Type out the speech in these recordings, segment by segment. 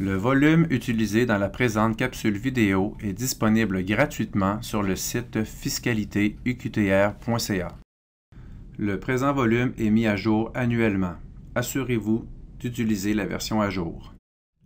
Le volume utilisé dans la présente capsule vidéo est disponible gratuitement sur le site fiscalitéuqtr.ca. Le présent volume est mis à jour annuellement. Assurez-vous d'utiliser la version à jour.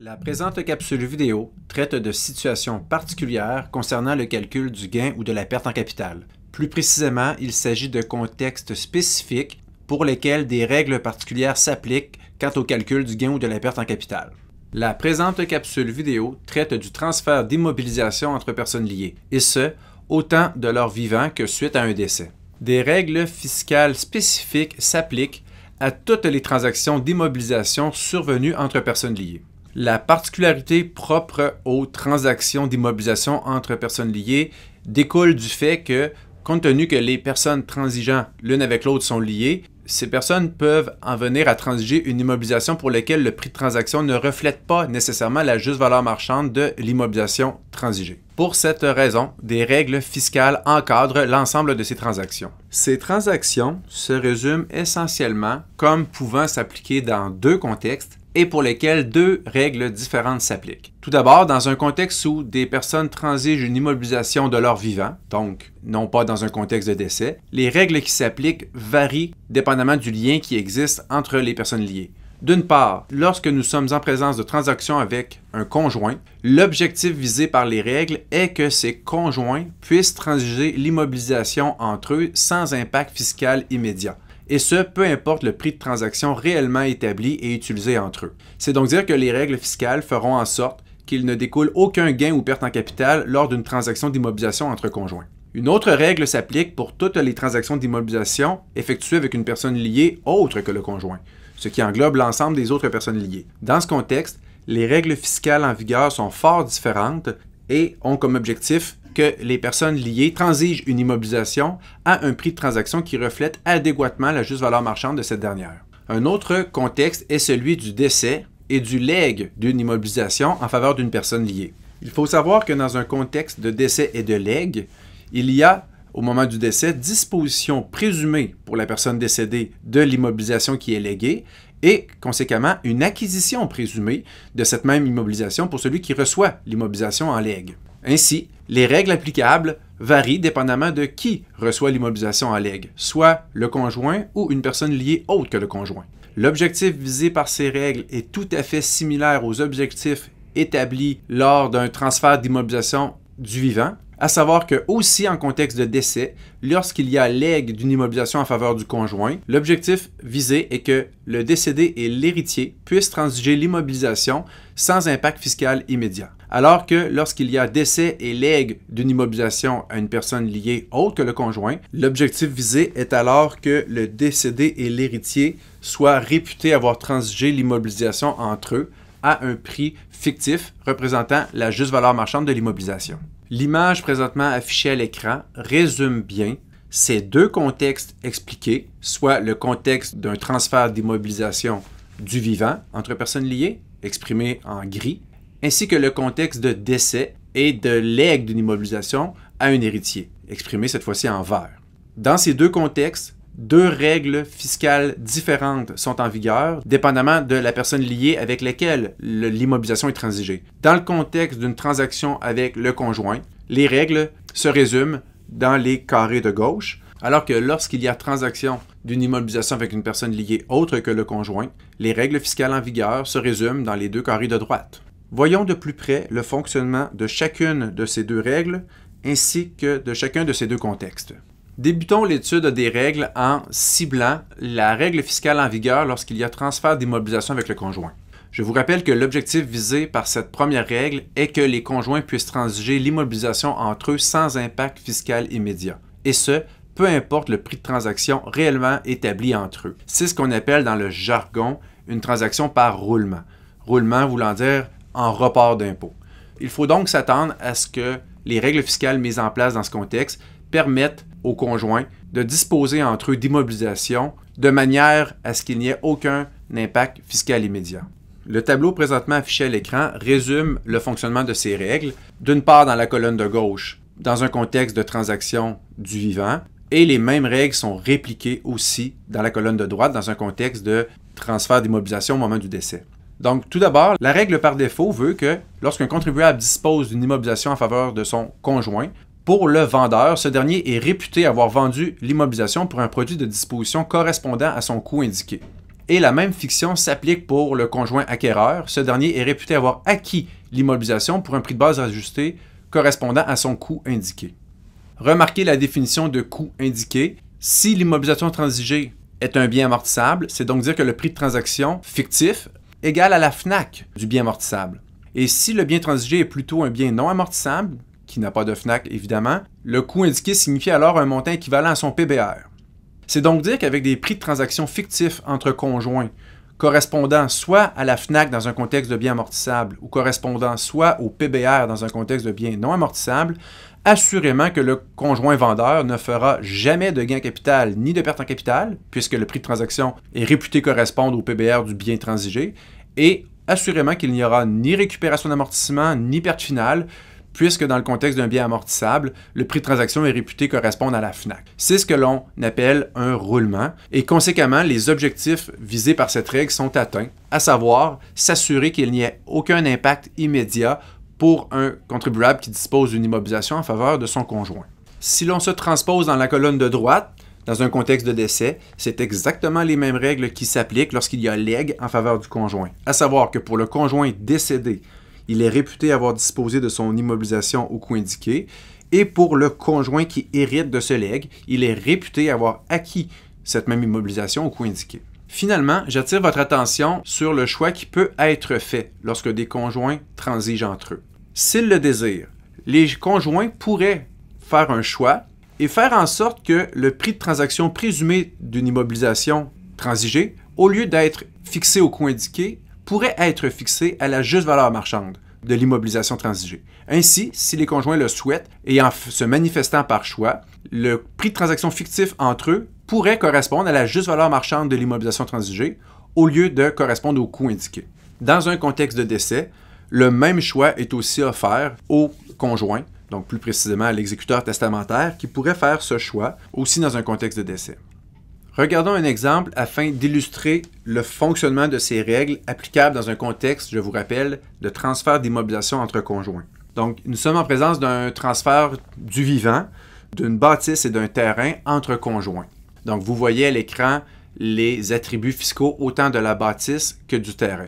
La présente capsule vidéo traite de situations particulières concernant le calcul du gain ou de la perte en capital. Plus précisément, il s'agit de contextes spécifiques pour lesquels des règles particulières s'appliquent quant au calcul du gain ou de la perte en capital. La présente capsule vidéo traite du transfert d'immobilisation entre personnes liées, et ce, autant de leur vivant que suite à un décès. Des règles fiscales spécifiques s'appliquent à toutes les transactions d'immobilisation survenues entre personnes liées. La particularité propre aux transactions d'immobilisation entre personnes liées découle du fait que, compte tenu que les personnes transigeant l'une avec l'autre sont liées, ces personnes peuvent en venir à transiger une immobilisation pour laquelle le prix de transaction ne reflète pas nécessairement la juste valeur marchande de l'immobilisation transigée. Pour cette raison, des règles fiscales encadrent l'ensemble de ces transactions. Ces transactions se résument essentiellement comme pouvant s'appliquer dans deux contextes et pour lesquelles deux règles différentes s'appliquent. Tout d'abord, dans un contexte où des personnes transigent une immobilisation de leur vivant, donc non pas dans un contexte de décès, les règles qui s'appliquent varient dépendamment du lien qui existe entre les personnes liées. D'une part, lorsque nous sommes en présence de transactions avec un conjoint, l'objectif visé par les règles est que ces conjoints puissent transiger l'immobilisation entre eux sans impact fiscal immédiat et ce, peu importe le prix de transaction réellement établi et utilisé entre eux. C'est donc dire que les règles fiscales feront en sorte qu'il ne découle aucun gain ou perte en capital lors d'une transaction d'immobilisation entre conjoints. Une autre règle s'applique pour toutes les transactions d'immobilisation effectuées avec une personne liée autre que le conjoint, ce qui englobe l'ensemble des autres personnes liées. Dans ce contexte, les règles fiscales en vigueur sont fort différentes et ont comme objectif les personnes liées transigent une immobilisation à un prix de transaction qui reflète adéquatement la juste valeur marchande de cette dernière. Un autre contexte est celui du décès et du legs d'une immobilisation en faveur d'une personne liée. Il faut savoir que dans un contexte de décès et de legs, il y a au moment du décès, disposition présumée pour la personne décédée de l'immobilisation qui est léguée et, conséquemment, une acquisition présumée de cette même immobilisation pour celui qui reçoit l'immobilisation en legs. Ainsi, les règles applicables varient dépendamment de qui reçoit l'immobilisation à legs, soit le conjoint ou une personne liée autre que le conjoint. L'objectif visé par ces règles est tout à fait similaire aux objectifs établis lors d'un transfert d'immobilisation du vivant, à savoir que aussi en contexte de décès, lorsqu'il y a legs d'une immobilisation en faveur du conjoint, l'objectif visé est que le décédé et l'héritier puissent transiger l'immobilisation sans impact fiscal immédiat alors que lorsqu'il y a décès et legs d'une immobilisation à une personne liée autre que le conjoint, l'objectif visé est alors que le décédé et l'héritier soient réputés avoir transigé l'immobilisation entre eux à un prix fictif représentant la juste valeur marchande de l'immobilisation. L'image présentement affichée à l'écran résume bien ces deux contextes expliqués, soit le contexte d'un transfert d'immobilisation du vivant entre personnes liées, exprimé en gris, ainsi que le contexte de décès et de legs d'une immobilisation à un héritier, exprimé cette fois-ci en vert. Dans ces deux contextes, deux règles fiscales différentes sont en vigueur, dépendamment de la personne liée avec laquelle l'immobilisation est transigée. Dans le contexte d'une transaction avec le conjoint, les règles se résument dans les carrés de gauche, alors que lorsqu'il y a transaction d'une immobilisation avec une personne liée autre que le conjoint, les règles fiscales en vigueur se résument dans les deux carrés de droite. Voyons de plus près le fonctionnement de chacune de ces deux règles ainsi que de chacun de ces deux contextes. Débutons l'étude des règles en ciblant la règle fiscale en vigueur lorsqu'il y a transfert d'immobilisation avec le conjoint. Je vous rappelle que l'objectif visé par cette première règle est que les conjoints puissent transiger l'immobilisation entre eux sans impact fiscal immédiat, et ce, peu importe le prix de transaction réellement établi entre eux. C'est ce qu'on appelle dans le jargon une transaction par roulement. Roulement voulant dire en report d'impôt. Il faut donc s'attendre à ce que les règles fiscales mises en place dans ce contexte permettent aux conjoints de disposer entre eux d'immobilisation de manière à ce qu'il n'y ait aucun impact fiscal immédiat. Le tableau présentement affiché à l'écran résume le fonctionnement de ces règles, d'une part dans la colonne de gauche, dans un contexte de transaction du vivant, et les mêmes règles sont répliquées aussi dans la colonne de droite, dans un contexte de transfert d'immobilisation au moment du décès. Donc, tout d'abord, la règle par défaut veut que lorsqu'un contribuable dispose d'une immobilisation en faveur de son conjoint, pour le vendeur, ce dernier est réputé avoir vendu l'immobilisation pour un produit de disposition correspondant à son coût indiqué. Et la même fiction s'applique pour le conjoint acquéreur. Ce dernier est réputé avoir acquis l'immobilisation pour un prix de base ajusté correspondant à son coût indiqué. Remarquez la définition de coût indiqué. Si l'immobilisation transigée est un bien amortissable, c'est donc dire que le prix de transaction fictif égal à la FNAC du bien amortissable. Et si le bien transigé est plutôt un bien non amortissable, qui n'a pas de FNAC évidemment, le coût indiqué signifie alors un montant équivalent à son PBR. C'est donc dire qu'avec des prix de transaction fictifs entre conjoints, correspondant soit à la FNAC dans un contexte de bien amortissable ou correspondant soit au PBR dans un contexte de bien non amortissable, assurément que le conjoint vendeur ne fera jamais de gain capital ni de perte en capital, puisque le prix de transaction est réputé correspondre au PBR du bien transigé, et assurément qu'il n'y aura ni récupération d'amortissement ni perte finale, puisque dans le contexte d'un bien amortissable, le prix de transaction est réputé correspondre à la FNAC. C'est ce que l'on appelle un roulement, et conséquemment, les objectifs visés par cette règle sont atteints, à savoir s'assurer qu'il n'y ait aucun impact immédiat pour un contribuable qui dispose d'une immobilisation en faveur de son conjoint. Si l'on se transpose dans la colonne de droite, dans un contexte de décès, c'est exactement les mêmes règles qui s'appliquent lorsqu'il y a legs en faveur du conjoint, à savoir que pour le conjoint décédé, il est réputé avoir disposé de son immobilisation au coût indiqué, et pour le conjoint qui hérite de ce legs, il est réputé avoir acquis cette même immobilisation au coût indiqué. Finalement, j'attire votre attention sur le choix qui peut être fait lorsque des conjoints transigent entre eux. S'ils le désirent, les conjoints pourraient faire un choix et faire en sorte que le prix de transaction présumé d'une immobilisation transigée, au lieu d'être fixé au coût indiqué, pourrait être fixé à la juste valeur marchande de l'immobilisation transigée. Ainsi, si les conjoints le souhaitent et en se manifestant par choix, le prix de transaction fictif entre eux pourrait correspondre à la juste valeur marchande de l'immobilisation transigée au lieu de correspondre au coût indiqué. Dans un contexte de décès, le même choix est aussi offert au conjoint, donc plus précisément à l'exécuteur testamentaire, qui pourrait faire ce choix aussi dans un contexte de décès. Regardons un exemple afin d'illustrer le fonctionnement de ces règles applicables dans un contexte, je vous rappelle, de transfert d'immobilisation entre conjoints. Donc, nous sommes en présence d'un transfert du vivant, d'une bâtisse et d'un terrain entre conjoints. Donc, vous voyez à l'écran les attributs fiscaux autant de la bâtisse que du terrain.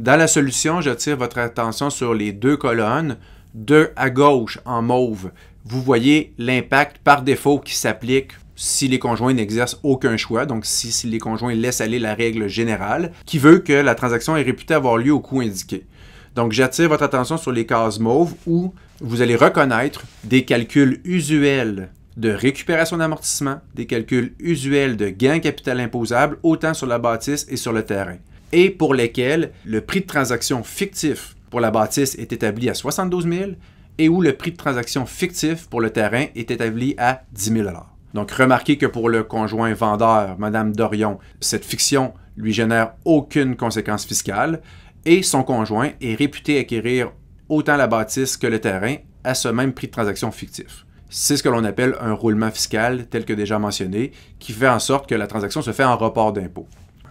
Dans la solution, j'attire votre attention sur les deux colonnes. Deux à gauche en mauve, vous voyez l'impact par défaut qui s'applique si les conjoints n'exercent aucun choix, donc si, les conjoints laissent aller la règle générale, qui veut que la transaction est réputée avoir lieu au coût indiqué. Donc j'attire votre attention sur les cases mauves où vous allez reconnaître des calculs usuels de récupération d'amortissement, des calculs usuels de gains capital imposable autant sur la bâtisse et sur le terrain, et pour lesquels le prix de transaction fictif pour la bâtisse est établi à 72 000 et où le prix de transaction fictif pour le terrain est établi à 10 000 Donc remarquez que pour le conjoint vendeur, Madame Dorion, cette fiction lui génère aucune conséquence fiscale et son conjoint est réputé acquérir autant la bâtisse que le terrain à ce même prix de transaction fictif c'est ce que l'on appelle un roulement fiscal, tel que déjà mentionné, qui fait en sorte que la transaction se fait en report d'impôt.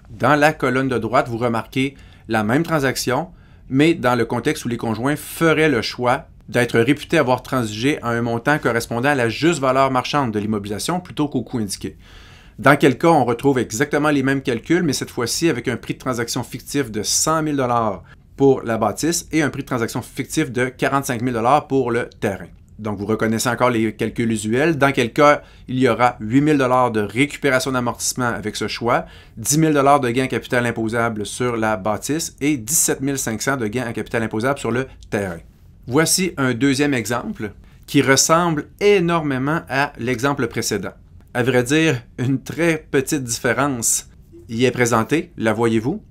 Dans la colonne de droite, vous remarquez la même transaction, mais dans le contexte où les conjoints feraient le choix d'être réputés avoir transigé à un montant correspondant à la juste valeur marchande de l'immobilisation plutôt qu'au coût indiqué. Dans quel cas, on retrouve exactement les mêmes calculs, mais cette fois-ci avec un prix de transaction fictif de 100 000 pour la bâtisse et un prix de transaction fictif de 45 000 pour le terrain. Donc, vous reconnaissez encore les calculs usuels. Dans quel cas, il y aura 8 000 de récupération d'amortissement avec ce choix, 10 000 de gains en capital imposable sur la bâtisse et 17 500 de gains en capital imposable sur le terrain. Voici un deuxième exemple qui ressemble énormément à l'exemple précédent. À vrai dire, une très petite différence y est présentée, la voyez-vous?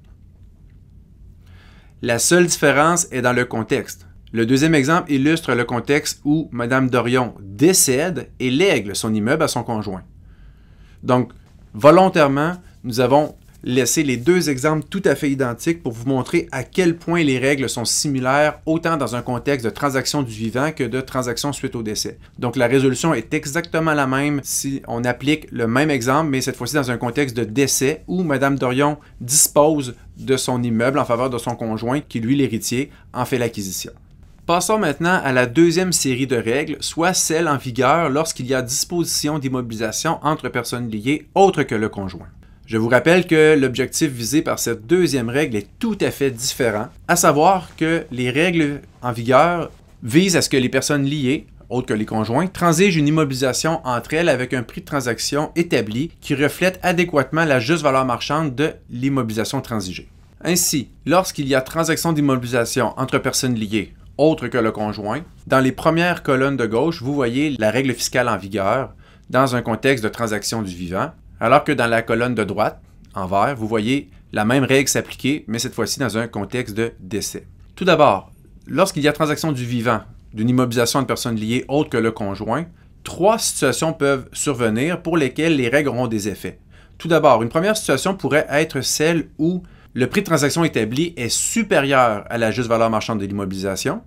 La seule différence est dans le contexte. Le deuxième exemple illustre le contexte où Madame Dorion décède et lègue son immeuble à son conjoint. Donc, volontairement, nous avons laissé les deux exemples tout à fait identiques pour vous montrer à quel point les règles sont similaires autant dans un contexte de transaction du vivant que de transaction suite au décès. Donc la résolution est exactement la même si on applique le même exemple, mais cette fois-ci dans un contexte de décès où Madame Dorion dispose de son immeuble en faveur de son conjoint qui, lui, l'héritier, en fait l'acquisition. Passons maintenant à la deuxième série de règles, soit celle en vigueur lorsqu'il y a disposition d'immobilisation entre personnes liées autres que le conjoint. Je vous rappelle que l'objectif visé par cette deuxième règle est tout à fait différent, à savoir que les règles en vigueur visent à ce que les personnes liées, autres que les conjoints, transigent une immobilisation entre elles avec un prix de transaction établi qui reflète adéquatement la juste valeur marchande de l'immobilisation transigée. Ainsi, lorsqu'il y a transaction d'immobilisation entre personnes liées, autre que le conjoint. Dans les premières colonnes de gauche, vous voyez la règle fiscale en vigueur dans un contexte de transaction du vivant, alors que dans la colonne de droite, en vert, vous voyez la même règle s'appliquer, mais cette fois-ci dans un contexte de décès. Tout d'abord, lorsqu'il y a transaction du vivant, d'une immobilisation de personnes liées autre que le conjoint, trois situations peuvent survenir pour lesquelles les règles auront des effets. Tout d'abord, une première situation pourrait être celle où le prix de transaction établi est supérieur à la juste valeur marchande de l'immobilisation.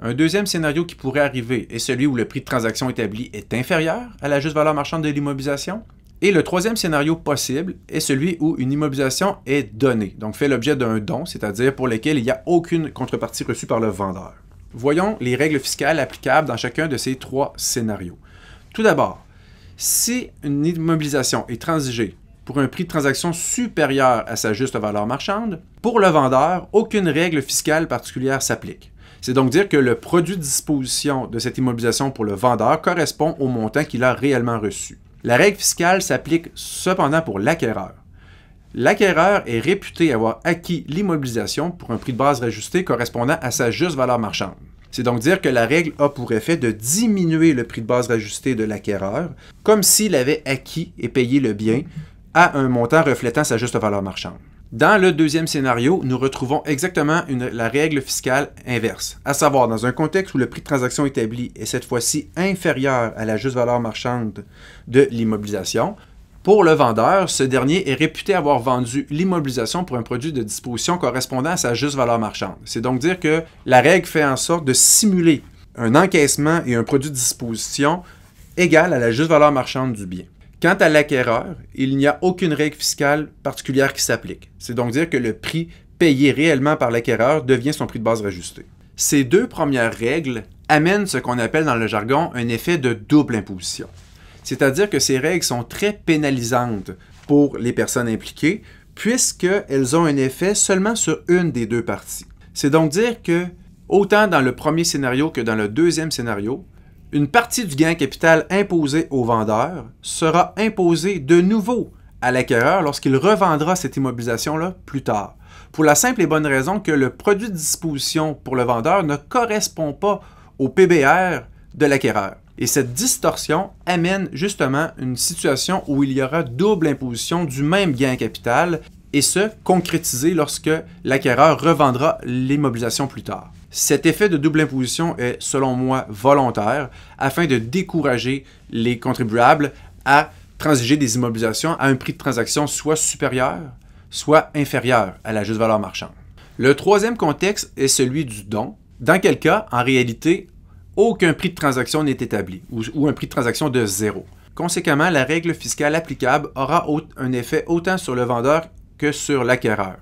Un deuxième scénario qui pourrait arriver est celui où le prix de transaction établi est inférieur à la juste valeur marchande de l'immobilisation. Et le troisième scénario possible est celui où une immobilisation est donnée, donc fait l'objet d'un don, c'est-à-dire pour lequel il n'y a aucune contrepartie reçue par le vendeur. Voyons les règles fiscales applicables dans chacun de ces trois scénarios. Tout d'abord, si une immobilisation est transigée pour un prix de transaction supérieur à sa juste valeur marchande, pour le vendeur, aucune règle fiscale particulière s'applique. C'est donc dire que le produit de disposition de cette immobilisation pour le vendeur correspond au montant qu'il a réellement reçu. La règle fiscale s'applique cependant pour l'acquéreur. L'acquéreur est réputé avoir acquis l'immobilisation pour un prix de base rajusté correspondant à sa juste valeur marchande. C'est donc dire que la règle a pour effet de diminuer le prix de base rajusté de l'acquéreur, comme s'il avait acquis et payé le bien à un montant reflétant sa juste valeur marchande. Dans le deuxième scénario, nous retrouvons exactement la règle fiscale inverse, à savoir dans un contexte où le prix de transaction établi est cette fois-ci inférieur à la juste valeur marchande de l'immobilisation. Pour le vendeur, ce dernier est réputé avoir vendu l'immobilisation pour un produit de disposition correspondant à sa juste valeur marchande. C'est donc dire que la règle fait en sorte de simuler un encaissement et un produit de disposition égal à la juste valeur marchande du bien. Quant à l'acquéreur, il n'y a aucune règle fiscale particulière qui s'applique. C'est donc dire que le prix payé réellement par l'acquéreur devient son prix de base rajusté. Ces deux premières règles amènent ce qu'on appelle dans le jargon un effet de double imposition. C'est-à-dire que ces règles sont très pénalisantes pour les personnes impliquées puisqu'elles ont un effet seulement sur une des deux parties. C'est donc dire que, autant dans le premier scénario que dans le deuxième scénario, une partie du gain capital imposé au vendeur sera imposée de nouveau à l'acquéreur lorsqu'il revendra cette immobilisation-là plus tard, pour la simple et bonne raison que le produit de disposition pour le vendeur ne correspond pas au PBR de l'acquéreur. Et cette distorsion amène justement une situation où il y aura double imposition du même gain capital et se concrétiser lorsque l'acquéreur revendra l'immobilisation plus tard. Cet effet de double imposition est, selon moi, volontaire afin de décourager les contribuables à transiger des immobilisations à un prix de transaction soit supérieur, soit inférieur à la juste valeur marchande. Le troisième contexte est celui du don, dans quel cas, en réalité, aucun prix de transaction n'est établi ou, un prix de transaction de zéro. Conséquemment, la règle fiscale applicable aura un effet autant sur le vendeur que sur l'acquéreur.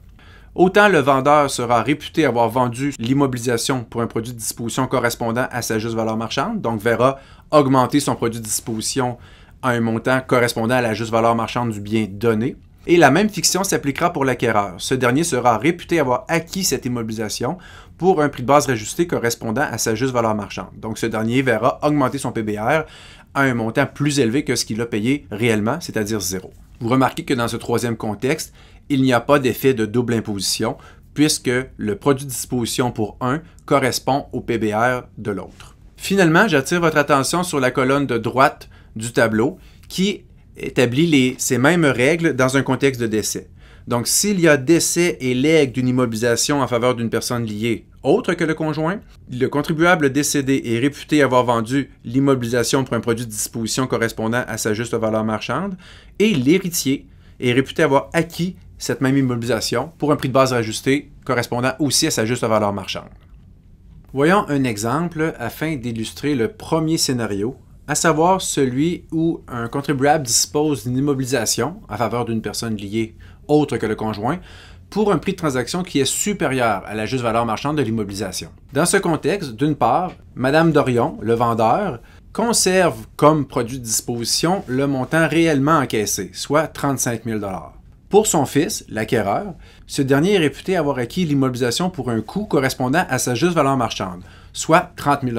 Autant le vendeur sera réputé avoir vendu l'immobilisation pour un produit de disposition correspondant à sa juste valeur marchande, donc verra augmenter son produit de disposition à un montant correspondant à la juste valeur marchande du bien donné. Et la même fiction s'appliquera pour l'acquéreur. Ce dernier sera réputé avoir acquis cette immobilisation pour un prix de base rajusté correspondant à sa juste valeur marchande. Donc ce dernier verra augmenter son PBR à un montant plus élevé que ce qu'il a payé réellement, c'est-à-dire zéro. Vous remarquez que dans ce troisième contexte, il n'y a pas d'effet de double imposition puisque le produit de disposition pour un correspond au PBR de l'autre. Finalement, j'attire votre attention sur la colonne de droite du tableau qui établit les, ces mêmes règles dans un contexte de décès. Donc, s'il y a décès et legs d'une immobilisation en faveur d'une personne liée autre que le conjoint, le contribuable décédé est réputé avoir vendu l'immobilisation pour un produit de disposition correspondant à sa juste valeur marchande et l'héritier est réputé avoir acquis cette même immobilisation pour un prix de base ajusté correspondant aussi à sa juste valeur marchande. Voyons un exemple afin d'illustrer le premier scénario, à savoir celui où un contribuable dispose d'une immobilisation en faveur d'une personne liée autre que le conjoint pour un prix de transaction qui est supérieur à la juste valeur marchande de l'immobilisation. Dans ce contexte, d'une part, Madame Dorion, le vendeur, conserve comme produit de disposition le montant réellement encaissé, soit 35 000 pour son fils, l'acquéreur, ce dernier est réputé avoir acquis l'immobilisation pour un coût correspondant à sa juste valeur marchande, soit 30 000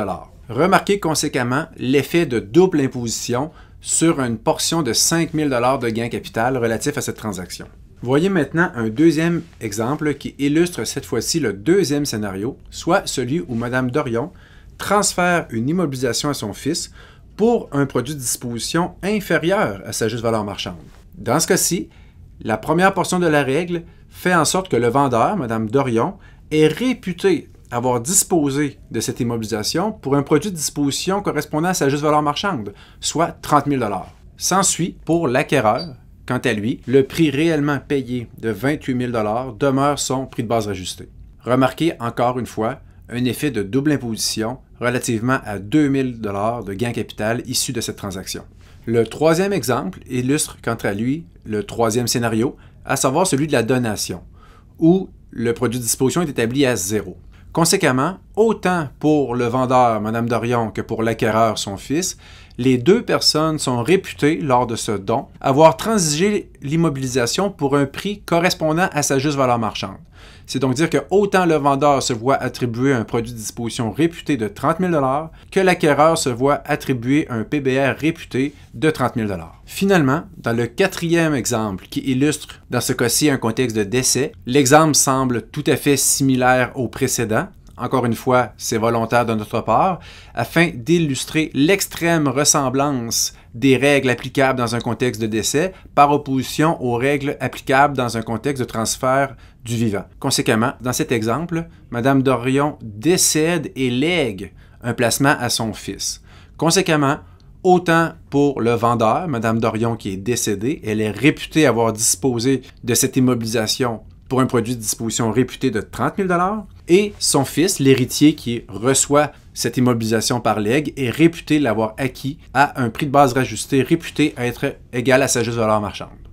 Remarquez conséquemment l'effet de double imposition sur une portion de 5 000 de gain capital relatif à cette transaction. Voyez maintenant un deuxième exemple qui illustre cette fois-ci le deuxième scénario, soit celui où Mme Dorion transfère une immobilisation à son fils pour un produit de disposition inférieur à sa juste valeur marchande. Dans ce cas-ci, la première portion de la règle fait en sorte que le vendeur, Mme Dorion, est réputé avoir disposé de cette immobilisation pour un produit de disposition correspondant à sa juste valeur marchande, soit 30 000 S'ensuit, pour l'acquéreur, quant à lui, le prix réellement payé de 28 000 demeure son prix de base ajusté. Remarquez encore une fois un effet de double imposition relativement à 2 000 de gain capital issu de cette transaction. Le troisième exemple illustre quant à lui le troisième scénario, à savoir celui de la donation, où le produit de disposition est établi à zéro. Conséquemment, autant pour le vendeur, Mme Dorion, que pour l'acquéreur, son fils, les deux personnes sont réputées lors de ce don avoir transigé l'immobilisation pour un prix correspondant à sa juste valeur marchande. C'est donc dire que autant le vendeur se voit attribuer un produit de disposition réputé de 30 000 que l'acquéreur se voit attribuer un PBR réputé de 30 000 Finalement, dans le quatrième exemple qui illustre dans ce cas-ci un contexte de décès, l'exemple semble tout à fait similaire au précédent, encore une fois, c'est volontaire de notre part, afin d'illustrer l'extrême ressemblance des règles applicables dans un contexte de décès par opposition aux règles applicables dans un contexte de transfert du vivant. Conséquemment, dans cet exemple, Madame Dorion décède et lègue un placement à son fils. Conséquemment, autant pour le vendeur, Madame Dorion qui est décédée, elle est réputée avoir disposé de cette immobilisation pour un produit de disposition réputé de 30 000 et son fils, l'héritier qui reçoit cette immobilisation par legs, est réputé l'avoir acquis à un prix de base rajusté réputé à être égal à sa juste valeur marchande.